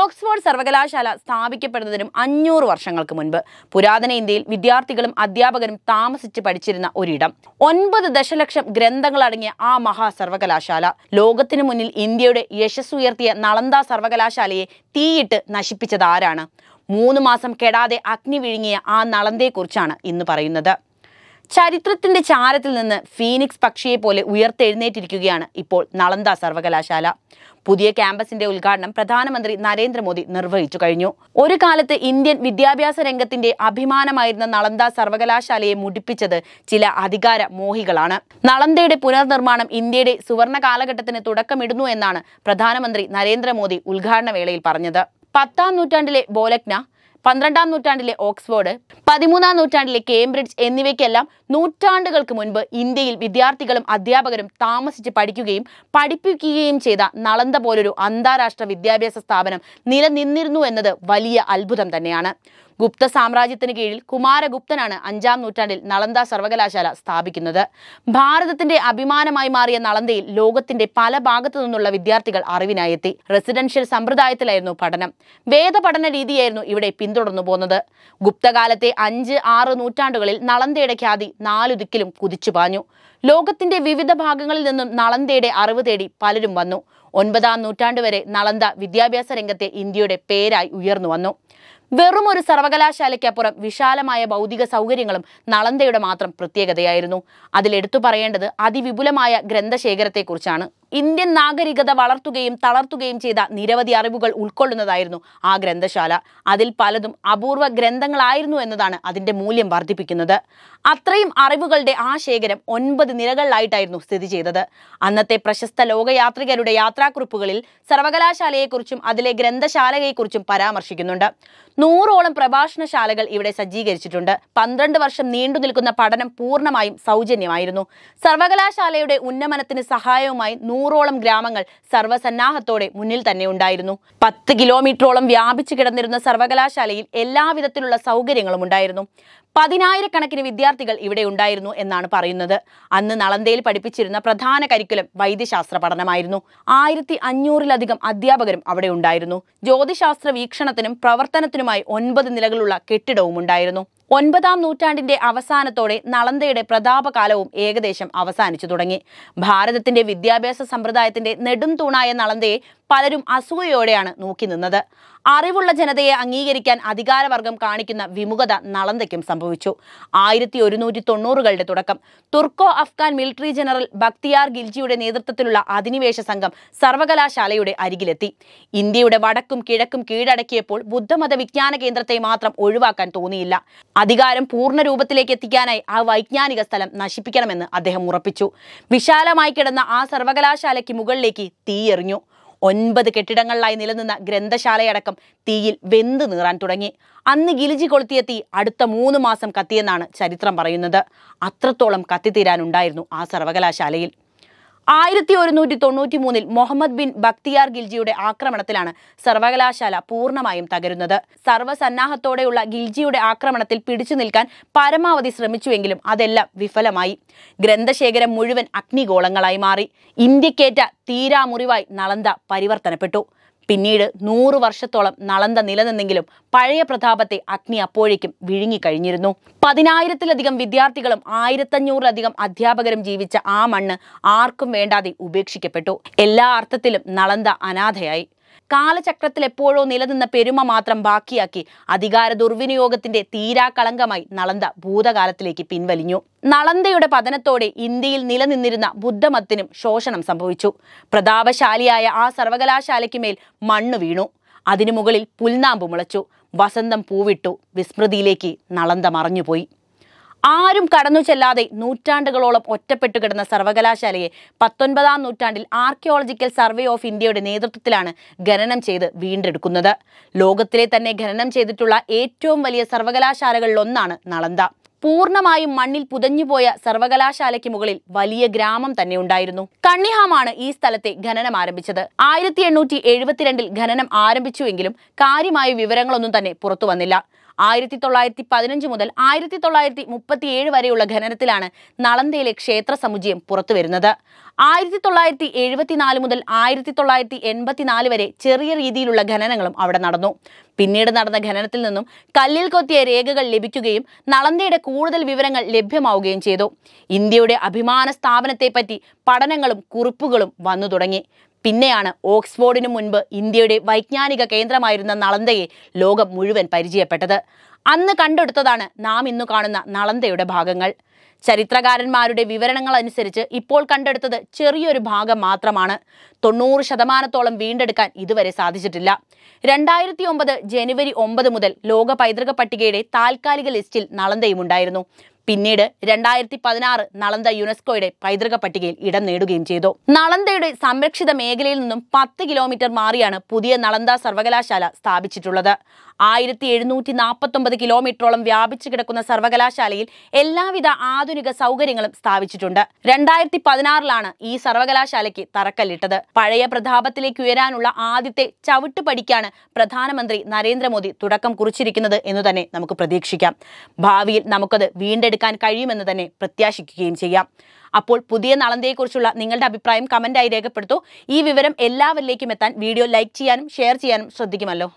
Oxford സർവകലാശാല സ്ഥാപിക്കപ്പെടുന്നതിനും അഞ്ഞൂറ് വർഷങ്ങൾക്ക് മുൻപ് പുരാതന ഇന്ത്യയിൽ വിദ്യാർത്ഥികളും അധ്യാപകരും താമസിച്ച് പഠിച്ചിരുന്ന ഒരിടം ഒൻപത് ദശലക്ഷം ഗ്രന്ഥങ്ങളടങ്ങിയ ആ മഹാ സർവകലാശാല ലോകത്തിനു മുന്നിൽ ഇന്ത്യയുടെ യശസ് ഉയർത്തിയ നളന്ദ സർവകലാശാലയെ തീയിട്ട് നശിപ്പിച്ചത് ആരാണ് മൂന്ന് മാസം കെടാതെ അഗ്നി വിഴുങ്ങിയ ആ നളന്തയെക്കുറിച്ചാണ് ഇന്ന് പറയുന്നത് ചരിത്രത്തിന്റെ ചാരത്തിൽ നിന്ന് ഫീനിക്സ് പക്ഷിയെ പോലെ ഉയർത്തെഴുന്നേറ്റിരിക്കുകയാണ് ഇപ്പോൾ നളന്ദ സർവകലാശാല പുതിയ ക്യാമ്പസിന്റെ ഉദ്ഘാടനം പ്രധാനമന്ത്രി നരേന്ദ്രമോദി നിർവഹിച്ചു കഴിഞ്ഞു ഒരു കാലത്ത് ഇന്ത്യൻ വിദ്യാഭ്യാസ രംഗത്തിന്റെ അഭിമാനമായിരുന്ന നളന്ദ സർവകലാശാലയെ മുടിപ്പിച്ചത് ചില അധികാര മോഹികളാണ് നളന്ദയുടെ പുനർനിർമ്മാണം ഇന്ത്യയുടെ സുവർണ കാലഘട്ടത്തിന് തുടക്കമിടുന്നു എന്നാണ് പ്രധാനമന്ത്രി നരേന്ദ്രമോദി ഉദ്ഘാടന വേളയിൽ പറഞ്ഞത് പത്താം നൂറ്റാണ്ടിലെ ബോലക്ന പന്ത്രണ്ടാം നൂറ്റാണ്ടിലെ ഓക്സ്ഫോർഡ് പതിമൂന്നാം നൂറ്റാണ്ടിലെ കേംബ്രിഡ്ജ് എന്നിവയ്ക്കെല്ലാം നൂറ്റാണ്ടുകൾക്ക് മുൻപ് ഇന്ത്യയിൽ വിദ്യാർത്ഥികളും അധ്യാപകരും താമസിച്ച് പഠിക്കുകയും പഠിപ്പിക്കുകയും ചെയ്ത നളന്ത പോലൊരു അന്താരാഷ്ട്ര വിദ്യാഭ്യാസ സ്ഥാപനം നിലനിന്നിരുന്നു എന്നത് വലിയ അത്ഭുതം തന്നെയാണ് ഗുപ്ത സാമ്രാജ്യത്തിന് കീഴിൽ കുമാരഗുപ്തനാണ് അഞ്ചാം നൂറ്റാണ്ടിൽ നളന്ദ സർവകലാശാല സ്ഥാപിക്കുന്നത് ഭാരതത്തിന്റെ അഭിമാനമായി മാറിയ നളന്ദയിൽ ലോകത്തിന്റെ പല ഭാഗത്തു നിന്നുള്ള വിദ്യാർത്ഥികൾ അറിവിനായെത്തി റെസിഡൻഷ്യൽ സമ്പ്രദായത്തിലായിരുന്നു പഠനം വേദപഠന രീതിയായിരുന്നു ഇവിടെ പിന്തുണ പിന്തുടർന്നു പോകുന്നത് ഗുപ്തകാലത്തെ അഞ്ച് ആറ് നൂറ്റാണ്ടുകളിൽ നളന്തയുടെ ഖ്യാതി നാലുദിക്കിലും കുതിച്ചു പാഞ്ഞു ലോകത്തിന്റെ വിവിധ ഭാഗങ്ങളിൽ നിന്നും നളന്തയുടെ അറിവ് തേടി പലരും വന്നു ഒൻപതാം നൂറ്റാണ്ട് വരെ നളന്ത വിദ്യാഭ്യാസ രംഗത്തെ ഇന്ത്യയുടെ പേരായി ഉയർന്നു വന്നു വെറും ഒരു സർവകലാശാലയ്ക്കപ്പുറം വിശാലമായ ഭൗതിക സൗകര്യങ്ങളും നളന്തയുടെ മാത്രം പ്രത്യേകതയായിരുന്നു അതിലെടുത്തു പറയേണ്ടത് അതിവിപുലമായ ഗ്രന്ഥശേഖരത്തെക്കുറിച്ചാണ് ഇന്ത്യൻ നാഗരികത വളർത്തുകയും തളർത്തുകയും ചെയ്ത നിരവധി അറിവുകൾ ഉൾക്കൊള്ളുന്നതായിരുന്നു ആ ഗ്രന്ഥശാല അതിൽ പലതും അപൂർവ ഗ്രന്ഥങ്ങളായിരുന്നു എന്നതാണ് അതിൻ്റെ മൂല്യം വർദ്ധിപ്പിക്കുന്നത് അത്രയും അറിവുകളുടെ ആ ശേഖരം ഒൻപത് നിരകളിലായിട്ടായിരുന്നു സ്ഥിതി ചെയ്തത് അന്നത്തെ പ്രശസ്ത ലോകയാത്രികരുടെ യാത്രാക്കുറിപ്പുകളിൽ സർവകലാശാലയെക്കുറിച്ചും അതിലെ ഗ്രന്ഥശാലയെക്കുറിച്ചും പരാമർശിക്കുന്നുണ്ട് നൂറോളം പ്രഭാഷണശാലകൾ ഇവിടെ സജ്ജീകരിച്ചിട്ടുണ്ട് പന്ത്രണ്ട് വർഷം നീണ്ടു നിൽക്കുന്ന പഠനം പൂർണ്ണമായും സൗജന്യമായിരുന്നു സർവകലാശാലയുടെ ഉന്നമനത്തിന് സഹായവുമായി നൂ നൂറോളം ഗ്രാമങ്ങൾ സർവ്വസന്നാഹത്തോടെ മുന്നിൽ തന്നെ ഉണ്ടായിരുന്നു പത്ത് കിലോമീറ്ററോളം വ്യാപിച്ചു കിടന്നിരുന്ന സർവകലാശാലയിൽ എല്ലാവിധത്തിലുള്ള സൗകര്യങ്ങളും ഉണ്ടായിരുന്നു പതിനായിരക്കണക്കിന് വിദ്യാർത്ഥികൾ ഇവിടെ ഉണ്ടായിരുന്നു എന്നാണ് പറയുന്നത് അന്ന് നളന്തയിൽ പഠിപ്പിച്ചിരുന്ന പ്രധാന കരിക്കുലം വൈദ്യശാസ്ത്ര പഠനമായിരുന്നു ആയിരത്തി അഞ്ഞൂറിലധികം അധ്യാപകരും അവിടെ ഉണ്ടായിരുന്നു ജ്യോതിശാസ്ത്ര വീക്ഷണത്തിനും പ്രവർത്തനത്തിനുമായി ഒൻപത് നിലകളുള്ള കെട്ടിടവും ഉണ്ടായിരുന്നു ഒൻപതാം നൂറ്റാണ്ടിന്റെ അവസാനത്തോടെ നളന്തയുടെ പ്രതാപകാലവും ഏകദേശം അവസാനിച്ചു തുടങ്ങി ഭാരതത്തിന്റെ വിദ്യാഭ്യാസ സമ്പ്രദായത്തിന്റെ നെടും തൂണായ നളന്തയെ പലരും അസൂയയോടെയാണ് നോക്കി നിന്നത് അറിവുള്ള ജനതയെ അംഗീകരിക്കാൻ അധികാരവർഗം കാണിക്കുന്ന വിമുഖത നളന്തയ്ക്കും സംഭവിച്ചു ആയിരത്തി ഒരുന്നൂറ്റി തൊണ്ണൂറുകളുടെ തുടക്കം Turko Afghan military general Bakhtiyar ഗിൽജിയുടെ നേതൃത്വത്തിലുള്ള അധിനിവേശ സംഘം സർവകലാശാലയുടെ അരികിലെത്തി ഇന്ത്യയുടെ വടക്കും കിഴക്കും കീഴടക്കിയപ്പോൾ ബുദ്ധമത വിജ്ഞാന കേന്ദ്രത്തെ മാത്രം ഒഴിവാക്കാൻ തോന്നിയില്ല അധികാരം പൂർണ്ണ രൂപത്തിലേക്ക് എത്തിക്കാനായി ആ വൈജ്ഞാനിക സ്ഥലം നശിപ്പിക്കണമെന്ന് അദ്ദേഹം ഉറപ്പിച്ചു വിശാലമായി കിടന്ന ആ സർവകലാശാലയ്ക്ക് മുകളിലേക്ക് തീയെറിഞ്ഞു ഒൻപത് കെട്ടിടങ്ങളിലായി നിലനിന്ന ഗ്രന്ഥശാലയടക്കം തീയിൽ വെന്ത് നീറാൻ തുടങ്ങി അന്ന് ഗിലിജി കൊളുത്തിയ തീ അടുത്ത മൂന്ന് മാസം കത്തിയെന്നാണ് ചരിത്രം പറയുന്നത് അത്രത്തോളം കത്തിത്തീരാനുണ്ടായിരുന്നു ആ സർവകലാശാലയിൽ ആയിരത്തി ഒരുന്നൂറ്റി തൊണ്ണൂറ്റി മൂന്നിൽ മുഹമ്മദ് ബിൻ ബക്തിയാർ ഗിൽജിയുടെ ആക്രമണത്തിലാണ് സർവകലാശാല പൂർണ്ണമായും തകരുന്നത് സർവ്വസന്നാഹത്തോടെയുള്ള ഗിൽജിയുടെ ആക്രമണത്തിൽ പിടിച്ചു നിൽക്കാൻ പരമാവധി ശ്രമിച്ചുവെങ്കിലും അതെല്ലാം വിഫലമായി ഗ്രന്ഥശേഖരം മുഴുവൻ അഗ്നിഗോളങ്ങളായി മാറി ഇന്ത്യക്കേറ്റ തീരാമുറിവായി നളന്ത പരിവർത്തനപ്പെട്ടു പിന്നീട് നൂറു വർഷത്തോളം നളന്ത നിലനിന്നെങ്കിലും പഴയ പ്രതാപത്തെ അഗ്നി അപ്പോഴേക്കും വിഴുങ്ങിക്കഴിഞ്ഞിരുന്നു പതിനായിരത്തിലധികം വിദ്യാർത്ഥികളും ആയിരത്തഞ്ഞൂറിലധികം അധ്യാപകരും ജീവിച്ച ആ മണ്ണ് ആർക്കും വേണ്ടാതെ ഉപേക്ഷിക്കപ്പെട്ടു എല്ലാ അർത്ഥത്തിലും നളന്ത അനാഥയായി കാലചക്രത്തിൽ എപ്പോഴോ നിലനിന്ന പെരുമ മാത്രം ബാക്കിയാക്കി അധികാര ദുർവിനിയോഗത്തിന്റെ തീരാകളങ്കമായി നളന്ത ഭൂതകാലത്തിലേക്ക് പിൻവലിഞ്ഞു നളന്തയുടെ പതനത്തോടെ ഇന്ത്യയിൽ നിലനിന്നിരുന്ന ബുദ്ധമത്തിനും ശോഷണം സംഭവിച്ചു പ്രതാപശാലിയായ ആ സർവകലാശാലയ്ക്ക് മേൽ മണ്ണു വീണു അതിനു മുകളിൽ പുൽനാമ്പ് മുളച്ചു വസന്തം പൂവിട്ടു വിസ്മൃതിയിലേക്ക് നളന്ത മറഞ്ഞുപോയി ആരും കടന്നു ചെല്ലാതെ നൂറ്റാണ്ടുകളോളം ഒറ്റപ്പെട്ടു കിടന്ന സർവകലാശാലയെ പത്തൊൻപതാം നൂറ്റാണ്ടിൽ ആർക്കിയോളജിക്കൽ സർവേ ഓഫ് ഇന്ത്യയുടെ നേതൃത്വത്തിലാണ് ഖനനം ചെയ്ത് വീണ്ടെടുക്കുന്നത് ലോകത്തിലെ തന്നെ ഖനനം ചെയ്തിട്ടുള്ള ഏറ്റവും വലിയ സർവകലാശാലകളിലൊന്നാണ് നളന്ദ പൂർണ്ണമായും മണ്ണിൽ പുതഞ്ഞുപോയ സർവകലാശാലയ്ക്ക് മുകളിൽ വലിയ ഗ്രാമം തന്നെ ഉണ്ടായിരുന്നു കണ്ണിഹാമാണ് ഈ സ്ഥലത്തെ ഖനനം ആരംഭിച്ചത് ആയിരത്തി എണ്ണൂറ്റി എഴുപത്തിരണ്ടിൽ ഖനനം ആരംഭിച്ചുവെങ്കിലും കാര്യമായ വിവരങ്ങളൊന്നും തന്നെ പുറത്തു വന്നില്ല ആയിരത്തി തൊള്ളായിരത്തി പതിനഞ്ച് മുതൽ ആയിരത്തി തൊള്ളായിരത്തി ഏഴ് വരെയുള്ള ഖനനത്തിലാണ് നളന്തയിലെ ക്ഷേത്ര സമുച്ചയം പുറത്തു വരുന്നത് ആയിരത്തി തൊള്ളായിരത്തി എഴുപത്തിനാല് മുതൽ ആയിരത്തി തൊള്ളായിരത്തി എൺപത്തിനാല് വരെ ചെറിയ രീതിയിലുള്ള ഖനനങ്ങളും അവിടെ നടന്നു പിന്നീട് നടന്ന ഖനനത്തിൽ നിന്നും കല്ലിൽ കൊത്തിയ രേഖകൾ ലഭിക്കുകയും നളന്തയുടെ കൂടുതൽ വിവരങ്ങൾ ലഭ്യമാവുകയും ചെയ്തു ഇന്ത്യയുടെ അഭിമാന സ്ഥാപനത്തെപ്പറ്റി പഠനങ്ങളും കുറിപ്പുകളും വന്നു തുടങ്ങി പിന്നെയാണ് ഓക്സ്ഫോർഡിനു മുൻപ് ഇന്ത്യയുടെ വൈജ്ഞാനിക കേന്ദ്രമായിരുന്ന നളന്തയെ ലോകം മുഴുവൻ പരിചയപ്പെട്ടത് അന്ന് കണ്ടെടുത്തതാണ് നാം ഇന്നു കാണുന്ന നളന്തയുടെ ഭാഗങ്ങൾ ചരിത്രകാരന്മാരുടെ വിവരണങ്ങൾ അനുസരിച്ച് ഇപ്പോൾ കണ്ടെടുത്തത് ചെറിയൊരു ഭാഗം മാത്രമാണ് തൊണ്ണൂറ് ശതമാനത്തോളം വീണ്ടെടുക്കാൻ ഇതുവരെ സാധിച്ചിട്ടില്ല രണ്ടായിരത്തി ഒമ്പത് ജനുവരി ഒമ്പത് മുതൽ ലോക പൈതൃക പട്ടികയുടെ താൽക്കാലിക ലിസ്റ്റിൽ നളന്തയും ഉണ്ടായിരുന്നു പിന്നീട് രണ്ടായിരത്തി പതിനാറ് നളന്ദ യുനെസ്കോയുടെ പൈതൃക പട്ടികയിൽ ഇടം നേടുകയും ചെയ്തു നളന്ദയുടെ സംരക്ഷിത മേഖലയിൽ നിന്നും പത്ത് കിലോമീറ്റർ മാറിയാണ് പുതിയ നളന്ദ സർവകലാശാല സ്ഥാപിച്ചിട്ടുള്ളത് ആയിരത്തി എഴുന്നൂറ്റി നാൽപ്പത്തൊമ്പത് കിലോമീറ്ററോളം വ്യാപിച്ചു കിടക്കുന്ന സർവകലാശാലയിൽ എല്ലാവിധ ആധുനിക സൗകര്യങ്ങളും സ്ഥാപിച്ചിട്ടുണ്ട് രണ്ടായിരത്തി പതിനാറിലാണ് ഈ സർവകലാശാലയ്ക്ക് തറക്കല്ലിട്ടത് പഴയ പ്രതാപത്തിലേക്ക് ഉയരാനുള്ള ആദ്യത്തെ ചവിട്ടുപടിക്കാണ് പ്രധാനമന്ത്രി നരേന്ദ്രമോദി തുടക്കം കുറിച്ചിരിക്കുന്നത് എന്ന് തന്നെ നമുക്ക് പ്രതീക്ഷിക്കാം ഭാവിയിൽ നമുക്കത് വീണ്ടെടുക്കാൻ കഴിയുമെന്ന് തന്നെ പ്രത്യാശിക്കുകയും ചെയ്യാം അപ്പോൾ പുതിയ നളന്തയെക്കുറിച്ചുള്ള നിങ്ങളുടെ അഭിപ്രായം കമൻ്റായി രേഖപ്പെടുത്തൂ ഈ വിവരം എല്ലാവരിലേക്കും എത്താൻ വീഡിയോ ലൈക്ക് ചെയ്യാനും ഷെയർ ചെയ്യാനും ശ്രദ്ധിക്കുമല്ലോ